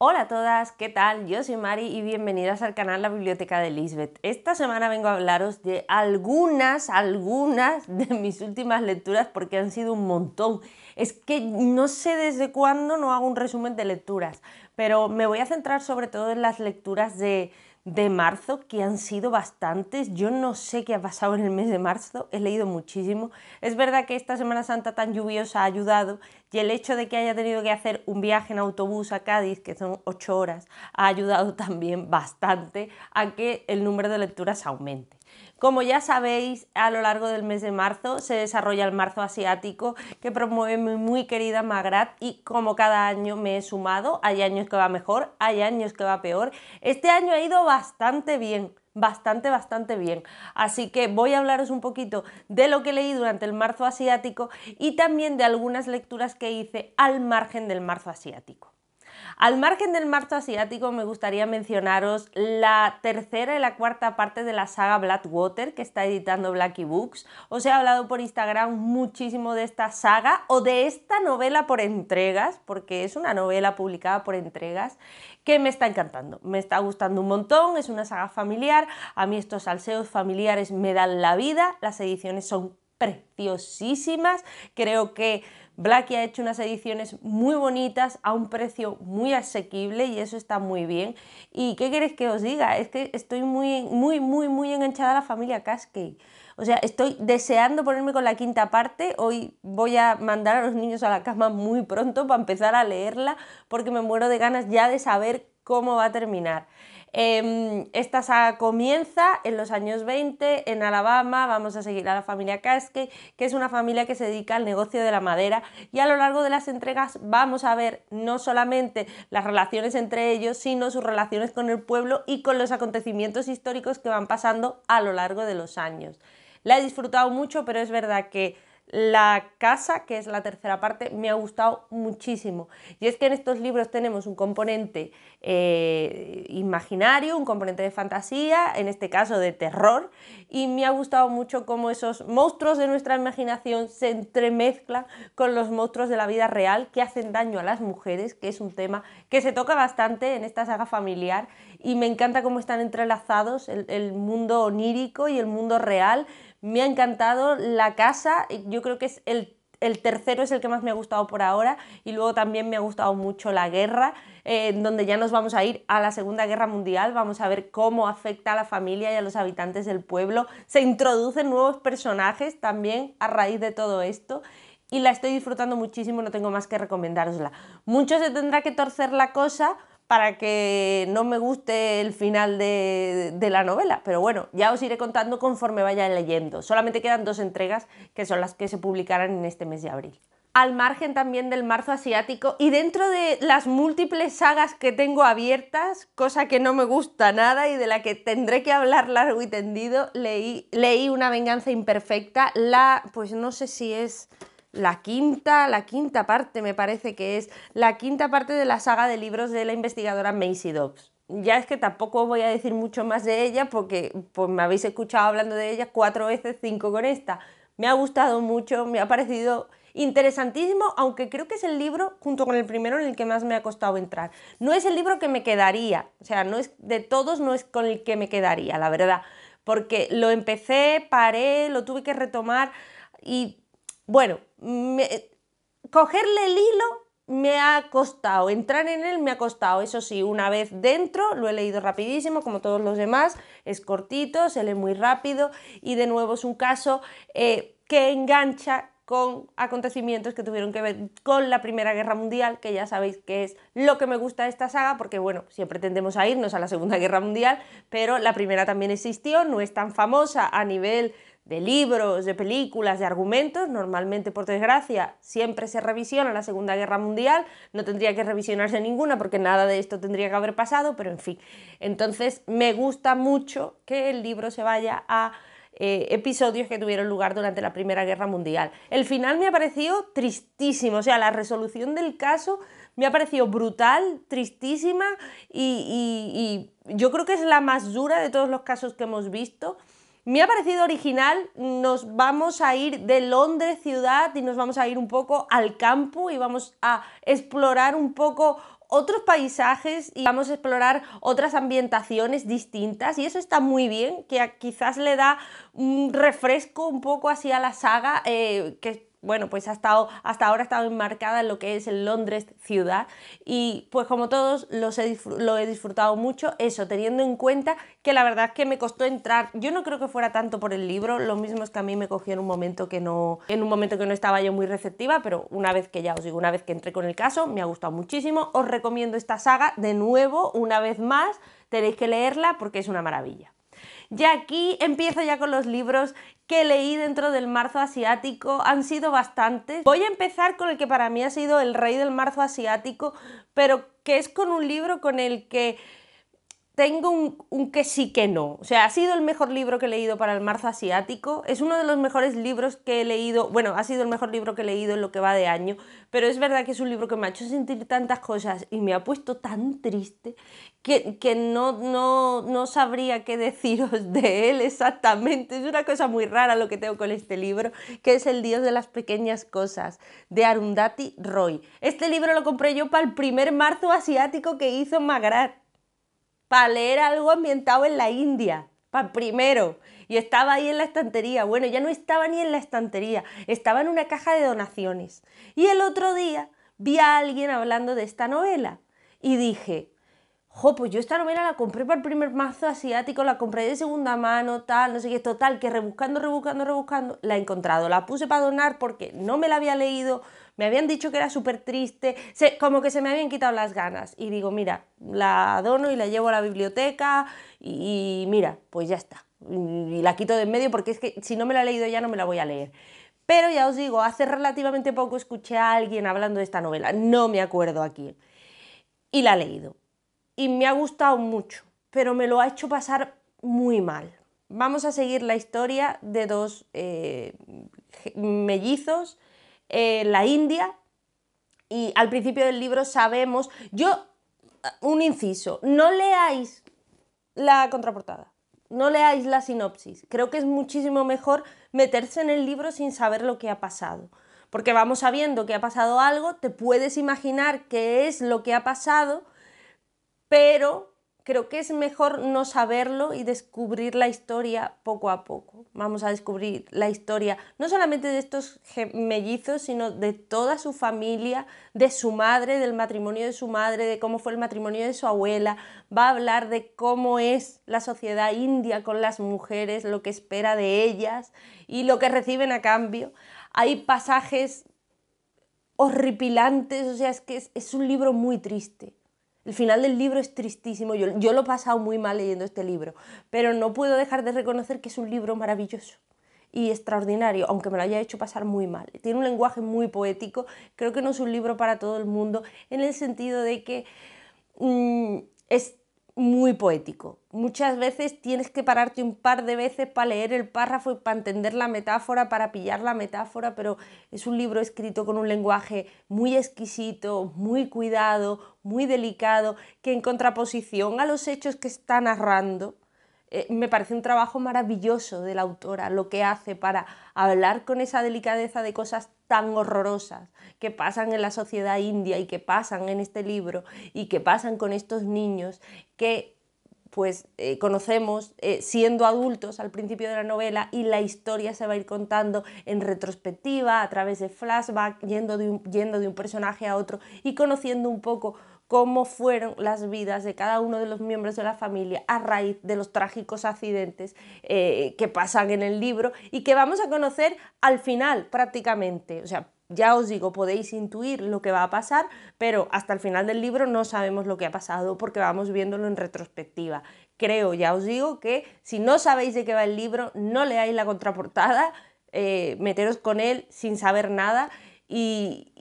Hola a todas, ¿qué tal? Yo soy Mari y bienvenidas al canal La Biblioteca de Lisbeth. Esta semana vengo a hablaros de algunas, algunas de mis últimas lecturas porque han sido un montón. Es que no sé desde cuándo no hago un resumen de lecturas, pero me voy a centrar sobre todo en las lecturas de, de marzo, que han sido bastantes. Yo no sé qué ha pasado en el mes de marzo, he leído muchísimo. Es verdad que esta Semana Santa tan lluviosa ha ayudado y el hecho de que haya tenido que hacer un viaje en autobús a Cádiz, que son ocho horas, ha ayudado también bastante a que el número de lecturas aumente. Como ya sabéis, a lo largo del mes de marzo se desarrolla el marzo asiático que promueve mi muy querida Magrat y como cada año me he sumado, hay años que va mejor, hay años que va peor. Este año ha ido bastante bien bastante, bastante bien. Así que voy a hablaros un poquito de lo que leí durante el marzo asiático y también de algunas lecturas que hice al margen del marzo asiático. Al margen del marzo asiático me gustaría mencionaros la tercera y la cuarta parte de la saga Blackwater que está editando Blackie Books. Os he hablado por Instagram muchísimo de esta saga o de esta novela por entregas, porque es una novela publicada por entregas que me está encantando, me está gustando un montón, es una saga familiar, a mí estos salseos familiares me dan la vida, las ediciones son preciosísimas, creo que Blackie ha hecho unas ediciones muy bonitas a un precio muy asequible y eso está muy bien. ¿Y qué queréis que os diga? Es que estoy muy, muy, muy, muy enganchada a la familia Caskey. O sea, estoy deseando ponerme con la quinta parte. Hoy voy a mandar a los niños a la cama muy pronto para empezar a leerla porque me muero de ganas ya de saber cómo va a terminar. Em, esta saga comienza en los años 20 en Alabama, vamos a seguir a la familia Caskey que es una familia que se dedica al negocio de la madera y a lo largo de las entregas vamos a ver no solamente las relaciones entre ellos, sino sus relaciones con el pueblo y con los acontecimientos históricos que van pasando a lo largo de los años. La he disfrutado mucho, pero es verdad que la casa, que es la tercera parte, me ha gustado muchísimo. Y es que en estos libros tenemos un componente eh, imaginario, un componente de fantasía, en este caso de terror, y me ha gustado mucho cómo esos monstruos de nuestra imaginación se entremezclan con los monstruos de la vida real que hacen daño a las mujeres, que es un tema que se toca bastante en esta saga familiar, y me encanta cómo están entrelazados el mundo onírico y el mundo real me ha encantado la casa, yo creo que es el tercero es el que más me ha gustado por ahora y luego también me ha gustado mucho la guerra, eh, en donde ya nos vamos a ir a la Segunda Guerra Mundial, vamos a ver cómo afecta a la familia y a los habitantes del pueblo, se introducen nuevos personajes también a raíz de todo esto y la estoy disfrutando muchísimo, no tengo más que recomendarosla. Mucho se tendrá que torcer la cosa para que no me guste el final de, la novela. Pero bueno, ya os iré contando conforme vaya leyendo. Solamente quedan dos entregas que son las que se publicarán en este mes de abril. Al margen también del marzo asiático y dentro de las múltiples sagas que tengo abiertas, cosa que no me gusta nada y de la que tendré que hablar largo y tendido, leí, leí Una venganza imperfecta, la, pues no sé si es la quinta, la quinta parte me parece que es, la quinta parte de la saga de libros de la investigadora Macy Dobbs. Ya es que tampoco voy a decir mucho más de ella porque pues, me habéis escuchado hablando de ella cuatro veces, cinco con esta. Me ha gustado mucho, me ha parecido interesantísimo, aunque creo que es el libro, junto con el primero, en el que más me ha costado entrar. No es el libro que me quedaría, o sea, no es de todos, no es con el que me quedaría, la verdad, porque lo empecé, paré, lo tuve que retomar y bueno, cogerle el hilo me ha costado, entrar en él me ha costado, eso sí, una vez dentro, lo he leído rapidísimo, como todos los demás, es cortito, se lee muy rápido y de nuevo es un caso eh, que engancha con acontecimientos que tuvieron que ver con la Primera Guerra Mundial, que ya sabéis que es lo que me gusta de esta saga, porque bueno, siempre tendemos a irnos a la Segunda Guerra Mundial, pero la primera también existió, no es tan famosa a nivel de libros, de películas, de argumentos, normalmente por desgracia siempre se revisiona la Segunda Guerra Mundial, no tendría que revisionarse ninguna porque nada de esto tendría que haber pasado, pero en fin. Entonces me gusta mucho que el libro se vaya a eh, episodios que tuvieron lugar durante la Primera Guerra Mundial. El final me ha parecido tristísimo, o sea, la resolución del caso me ha parecido brutal, tristísima y yo creo que es la más dura de todos los casos que hemos visto. Me ha parecido original, nos vamos a ir de Londres ciudad y nos vamos a ir un poco al campo y vamos a explorar un poco otros paisajes y vamos a explorar otras ambientaciones distintas y eso está muy bien, que quizás le da un refresco un poco así a la saga, eh, que bueno, pues ha estado, hasta ahora ha estado enmarcada en lo que es el Londres ciudad y pues como todos lo he disfrutado mucho, eso, teniendo en cuenta que la verdad es que me costó entrar, yo no creo que fuera tanto por el libro, lo mismo es que a mí me cogió en un momento que no, en un momento que no estaba yo muy receptiva, pero una vez que ya os digo, una vez que entré con el caso, me ha gustado muchísimo, os recomiendo esta saga de nuevo, una vez más, tenéis que leerla porque es una maravilla. Y aquí empiezo ya con los libros que leí dentro del marzo asiático, han sido bastantes. Voy a empezar con el que para mí ha sido el rey del marzo asiático, pero que es con un libro con el que tengo un, que sí que no. O sea, ha sido el mejor libro que he leído para el marzo asiático. Es uno de los mejores libros que he leído. Bueno, ha sido el mejor libro que he leído en lo que va de año. Pero es verdad que es un libro que me ha hecho sentir tantas cosas y me ha puesto tan triste que, no, no, no sabría qué deciros de él exactamente. Es una cosa muy rara lo que tengo con este libro, que es El Dios de las Pequeñas Cosas, de Arundhati Roy. Este libro lo compré yo para el primer marzo asiático que hizo Magrat para leer algo ambientado en la India, para primero. Y estaba ahí en la estantería. Bueno, ya no estaba ni en la estantería, estaba en una caja de donaciones. Y el otro día vi a alguien hablando de esta novela y dije, jo, pues yo esta novela la compré para el primer mazo asiático, la compré de segunda mano, tal, no sé qué, total, que rebuscando, rebuscando, rebuscando, la he encontrado. La puse para donar porque no me la había leído, me habían dicho que era súper triste, como que se me habían quitado las ganas. Y digo, mira, la dono y la llevo a la biblioteca y, mira, pues ya está. Y la quito de en medio porque es que si no me la he leído ya no me la voy a leer. Pero ya os digo, hace relativamente poco escuché a alguien hablando de esta novela, no me acuerdo aquí y la he leído. Y me ha gustado mucho, pero me lo ha hecho pasar muy mal. Vamos a seguir la historia de dos eh, mellizos eh, la India. Y al principio del libro sabemos, yo, un inciso, no leáis la contraportada, no leáis la sinopsis. Creo que es muchísimo mejor meterse en el libro sin saber lo que ha pasado. Porque vamos sabiendo que ha pasado algo, te puedes imaginar qué es lo que ha pasado, pero creo que es mejor no saberlo y descubrir la historia poco a poco. Vamos a descubrir la historia no solamente de estos mellizos, sino de toda su familia, de su madre, del matrimonio de su madre, de cómo fue el matrimonio de su abuela. Va a hablar de cómo es la sociedad india con las mujeres, lo que espera de ellas y lo que reciben a cambio. Hay pasajes horripilantes, o sea, es que es un libro muy triste el final del libro es tristísimo, yo, lo he pasado muy mal leyendo este libro, pero no puedo dejar de reconocer que es un libro maravilloso y extraordinario, aunque me lo haya hecho pasar muy mal. Tiene un lenguaje muy poético, creo que no es un libro para todo el mundo, en el sentido de que mm, es muy poético. Muchas veces tienes que pararte un par de veces para leer el párrafo y para entender la metáfora, para pillar la metáfora, pero es un libro escrito con un lenguaje muy exquisito, muy cuidado, muy delicado, que en contraposición a los hechos que está narrando, eh, me parece un trabajo maravilloso de la autora, lo que hace para hablar con esa delicadeza de cosas tan horrorosas que pasan en la sociedad india y que pasan en este libro y que pasan con estos niños que pues eh, conocemos eh, siendo adultos al principio de la novela y la historia se va a ir contando en retrospectiva, a través de flashback, yendo yendo de un personaje a otro y conociendo un poco cómo fueron las vidas de cada uno de los miembros de la familia a raíz de los trágicos accidentes eh, que pasan en el libro y que vamos a conocer al final prácticamente. O sea, ya os digo, podéis intuir lo que va a pasar, pero hasta el final del libro no sabemos lo que ha pasado porque vamos viéndolo en retrospectiva. Creo, ya os digo, que si no sabéis de qué va el libro, no leáis la contraportada, eh, meteros con él sin saber nada y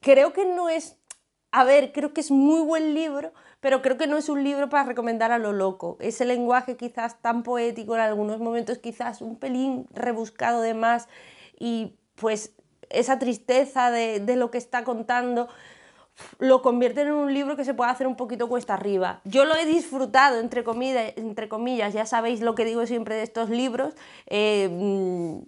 creo que no es a ver, creo que es muy buen libro, pero creo que no es un libro para recomendar a lo loco. Ese lenguaje quizás tan poético en algunos momentos, quizás un pelín rebuscado de más y pues esa tristeza de, de lo que está contando lo convierte en un libro que se puede hacer un poquito cuesta arriba. Yo lo he disfrutado, entre, comida, entre comillas, ya sabéis lo que digo siempre de estos libros. Eh, mm,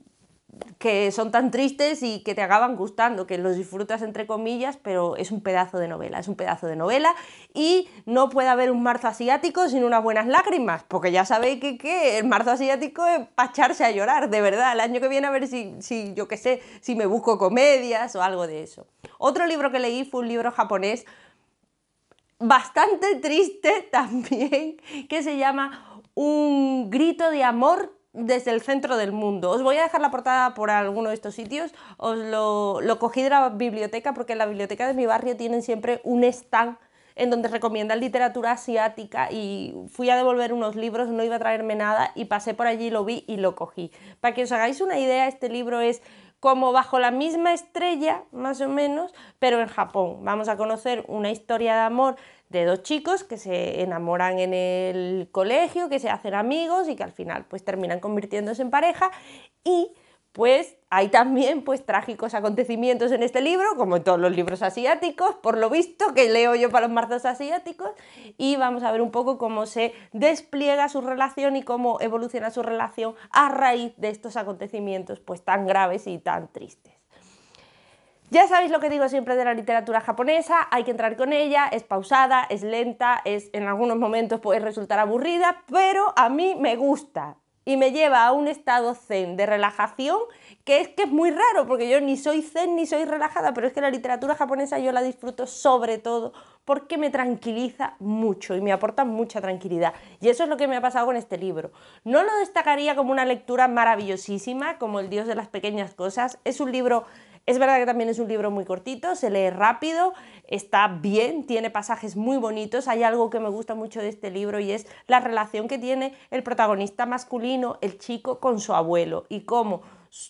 que son tan tristes y que te acaban gustando, que los disfrutas entre comillas, pero es un pedazo de novela, es un pedazo de novela y no puede haber un marzo asiático sin unas buenas lágrimas, porque ya sabéis que, el marzo asiático es para echarse a llorar, de verdad, el año que viene a ver si, si yo qué sé, si me busco comedias o algo de eso. Otro libro que leí fue un libro japonés bastante triste también, que se llama Un grito de amor desde el centro del mundo. Os voy a dejar la portada por alguno de estos sitios, os lo, lo cogí de la biblioteca porque en la biblioteca de mi barrio tienen siempre un stand en donde recomiendan literatura asiática y fui a devolver unos libros, no iba a traerme nada y pasé por allí, lo vi y lo cogí. Para que os hagáis una idea, este libro es como bajo la misma estrella, más o menos, pero en Japón. Vamos a conocer una historia de amor de dos chicos que se enamoran en el colegio, que se hacen amigos y que al final pues terminan convirtiéndose en pareja y pues hay también pues trágicos acontecimientos en este libro, como en todos los libros asiáticos, por lo visto que leo yo para los marzos asiáticos, y vamos a ver un poco cómo se despliega su relación y cómo evoluciona su relación a raíz de estos acontecimientos pues tan graves y tan tristes. Ya sabéis lo que digo siempre de la literatura japonesa, hay que entrar con ella, es pausada, es lenta, es en algunos momentos puede resultar aburrida, pero a mí me gusta, y me lleva a un estado zen de relajación que es que es muy raro porque yo ni soy zen ni soy relajada, pero es que la literatura japonesa yo la disfruto sobre todo porque me tranquiliza mucho y me aporta mucha tranquilidad. Y eso es lo que me ha pasado con este libro. No lo destacaría como una lectura maravillosísima como El Dios de las Pequeñas Cosas, es un libro es verdad que también es un libro muy cortito, se lee rápido, está bien, tiene pasajes muy bonitos. Hay algo que me gusta mucho de este libro y es la relación que tiene el protagonista masculino, el chico, con su abuelo y cómo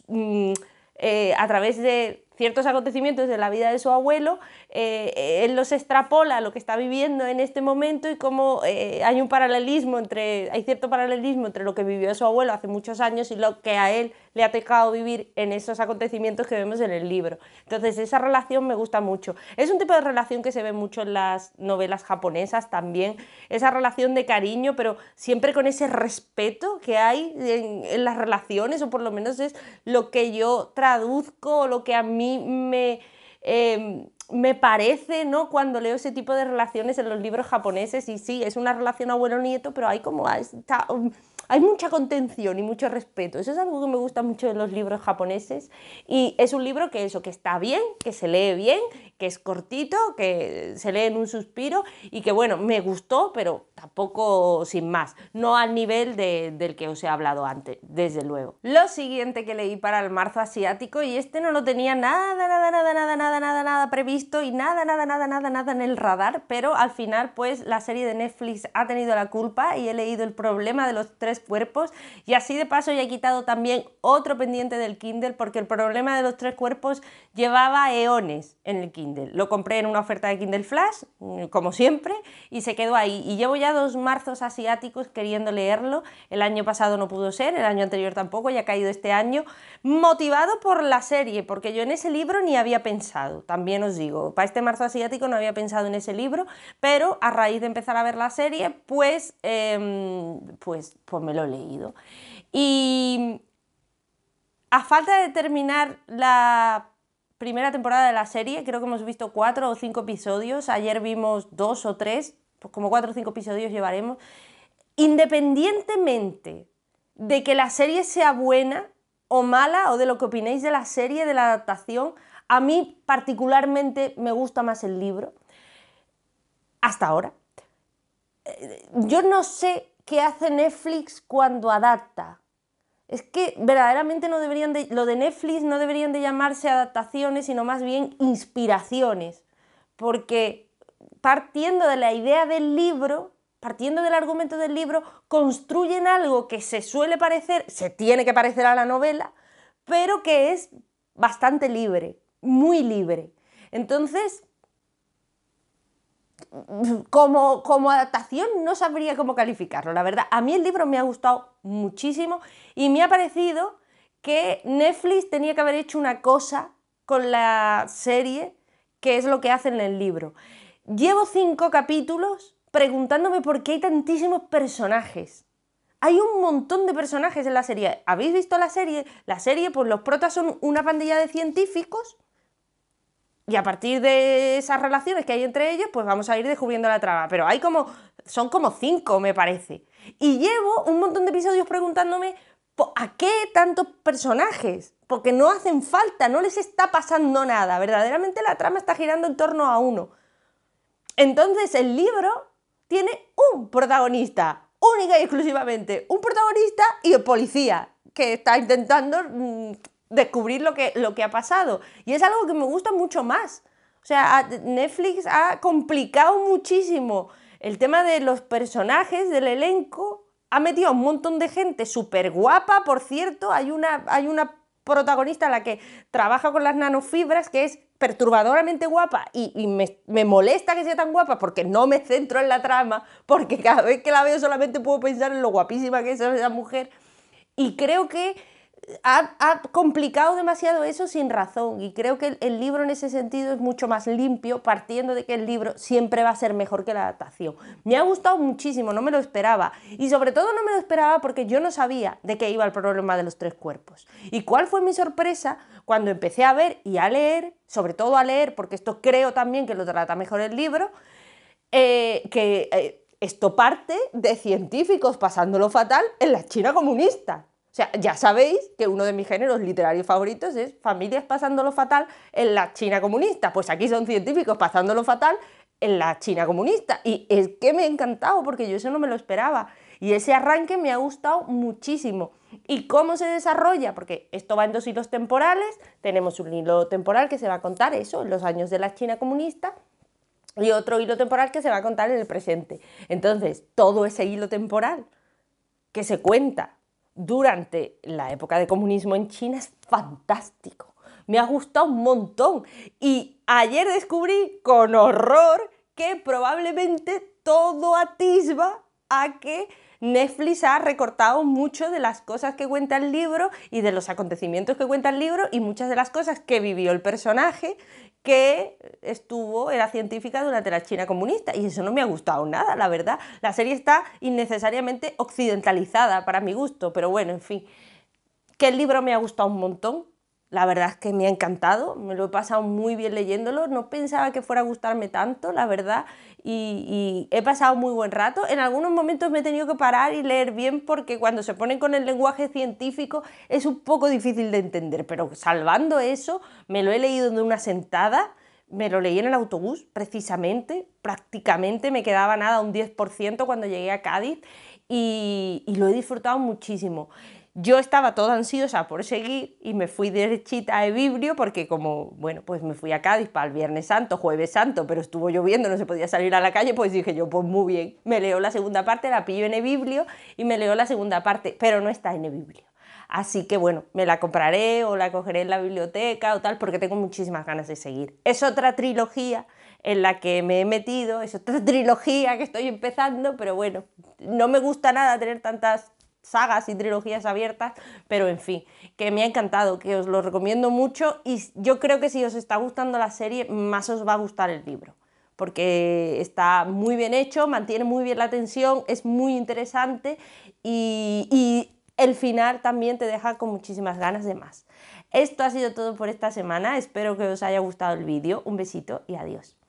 mm, eh, a través de ciertos acontecimientos de la vida de su abuelo, eh, él los extrapola a lo que está viviendo en este momento y cómo eh, hay un paralelismo entre, hay cierto paralelismo entre lo que vivió su abuelo hace muchos años y lo que a él le ha tocado vivir en esos acontecimientos que vemos en el libro. Entonces esa relación me gusta mucho. Es un tipo de relación que se ve mucho en las novelas japonesas también, esa relación de cariño, pero siempre con ese respeto que hay en, en las relaciones, o por lo menos es lo que yo traduzco, o lo que a mí mí me, em, me parece, ¿no? Cuando leo ese tipo de relaciones en los libros japoneses, y sí, es una relación abuelo-nieto, pero hay como... Ah, um, hay mucha contención y mucho respeto. Eso es algo que me gusta mucho de los libros japoneses. Y es un libro que eso, que está bien, que se lee bien es cortito, que se lee en un suspiro y que bueno, me gustó, pero tampoco sin más, no al nivel del que os he hablado antes, desde luego. Lo siguiente que leí para el marzo asiático, y este no lo tenía nada, nada, nada, nada, nada, nada, nada previsto y nada, nada, nada, nada, nada en el radar, pero al final pues la serie de Netflix ha tenido la culpa y he leído el problema de los tres cuerpos y así de paso ya he quitado también otro pendiente del Kindle porque el problema de los tres cuerpos llevaba eones en el Kindle. Lo compré en una oferta de Kindle Flash, eh, como siempre, y se quedó ahí. Y llevo ya dos marzos asiáticos queriendo leerlo. El año pasado no pudo ser, el año anterior tampoco, y ha caído este año. Motivado por la serie, porque yo en ese libro ni había pensado, también os digo. Para este marzo asiático no había pensado en ese libro, pero a raíz de empezar a ver la serie, pues, em, pues, pues me lo he leído. Y a falta de terminar la primera temporada de la serie, creo que hemos visto cuatro o cinco episodios, ayer vimos dos o tres, pues como cuatro o cinco episodios llevaremos. Independientemente de que la serie sea buena o mala, o de lo que opinéis de la serie, de la adaptación, a mí particularmente me gusta más el libro, hasta ahora. Eh, yo no sé qué hace Netflix cuando adapta es que verdaderamente no deberían de, lo de Netflix no deberían de llamarse adaptaciones, sino más bien inspiraciones, porque partiendo de la idea del libro, partiendo del argumento del libro, construyen algo que se suele parecer, se tiene que parecer a la novela, pero que es bastante libre, muy libre. Entonces, como, adaptación no sabría cómo calificarlo, la verdad. A mí el libro me ha gustado muchísimo y me ha parecido que Netflix tenía que haber hecho una cosa con la serie, que es lo que hacen en el libro. Llevo cinco capítulos preguntándome por qué hay tantísimos personajes. Hay un montón de personajes en la serie. ¿Habéis visto la serie? La serie, pues los protas son una pandilla de científicos y a partir de esas relaciones que hay entre ellos, pues vamos a ir descubriendo la trama. Pero hay como. Son como cinco, me parece. Y llevo un montón de episodios preguntándome ¿A qué tantos personajes? Porque no hacen falta, no les está pasando nada. Verdaderamente la trama está girando en torno a uno. Entonces el libro tiene un protagonista, única y exclusivamente. Un protagonista y el policía, que está intentando mm, descubrir lo que, lo que ha pasado. Y es algo que me gusta mucho más. O sea, Netflix ha complicado muchísimo el tema de los personajes, del elenco. Ha metido a un montón de gente súper guapa, por cierto. Hay una, hay una protagonista la que trabaja con las nanofibras, que es perturbadoramente guapa y, y me, me, molesta que sea tan guapa porque no me centro en la trama, porque cada vez que la veo solamente puedo pensar en lo guapísima que es esa mujer. Y creo que ha, complicado demasiado eso sin razón y creo que el, libro en ese sentido es mucho más limpio partiendo de que el libro siempre va a ser mejor que la adaptación. Me ha gustado muchísimo, no me lo esperaba y sobre todo no me lo esperaba porque yo no sabía de qué iba el problema de los tres cuerpos. ¿Y cuál fue mi sorpresa cuando empecé a ver y a leer, sobre todo a leer, porque esto creo también que lo trata mejor el libro, eh, que... Eh, esto parte de científicos pasándolo fatal en la China comunista. O sea, ya sabéis que uno de mis géneros literarios favoritos es familias pasándolo fatal en la China comunista. Pues aquí son científicos pasándolo fatal en la China comunista. Y es que me ha encantado porque yo eso no me lo esperaba. Y ese arranque me ha gustado muchísimo. ¿Y cómo se desarrolla? Porque esto va en dos hilos temporales. Tenemos un hilo temporal que se va a contar eso, en los años de la China comunista. Y otro hilo temporal que se va a contar en el presente. Entonces, todo ese hilo temporal que se cuenta durante la época de comunismo en China es fantástico. Me ha gustado un montón. Y ayer descubrí con horror que probablemente todo atisba a que Netflix ha recortado mucho de las cosas que cuenta el libro y de los acontecimientos que cuenta el libro y muchas de las cosas que vivió el personaje que estuvo, era científica durante la China comunista. Y eso no me ha gustado nada, la verdad. La serie está innecesariamente occidentalizada para mi gusto, pero bueno, en fin. Que el libro me ha gustado un montón, la verdad es que me ha encantado, me lo he pasado muy bien leyéndolo, no pensaba que fuera a gustarme tanto, la verdad, y, he pasado muy buen rato. En algunos momentos me he tenido que parar y leer bien porque cuando se ponen con el lenguaje científico es un poco difícil de entender, pero salvando eso, me lo he leído de una sentada, me lo leí en el autobús precisamente, prácticamente me quedaba nada, un 10% cuando llegué a Cádiz y lo he disfrutado muchísimo. Yo estaba toda ansiosa por seguir y me fui derechita a eBiblio porque como, bueno, pues me fui a Cádiz para el Viernes Santo, Jueves Santo, pero estuvo lloviendo, no se podía salir a la calle, pues dije yo, pues muy bien, me leo la segunda parte, la pillo en eBiblio y me leo la segunda parte, pero no está en eBiblio. Así que bueno, me la compraré o la cogeré en la biblioteca o tal, porque tengo muchísimas ganas de seguir. Es otra trilogía en la que me he metido, es otra trilogía que estoy empezando, pero bueno, no me gusta nada tener tantas sagas y trilogías abiertas, pero en fin, que me ha encantado, que os lo recomiendo mucho y yo creo que si os está gustando la serie, más os va a gustar el libro, porque está muy bien hecho, mantiene muy bien la atención, es muy interesante y, y el final también te deja con muchísimas ganas de más. Esto ha sido todo por esta semana, espero que os haya gustado el vídeo, un besito y adiós.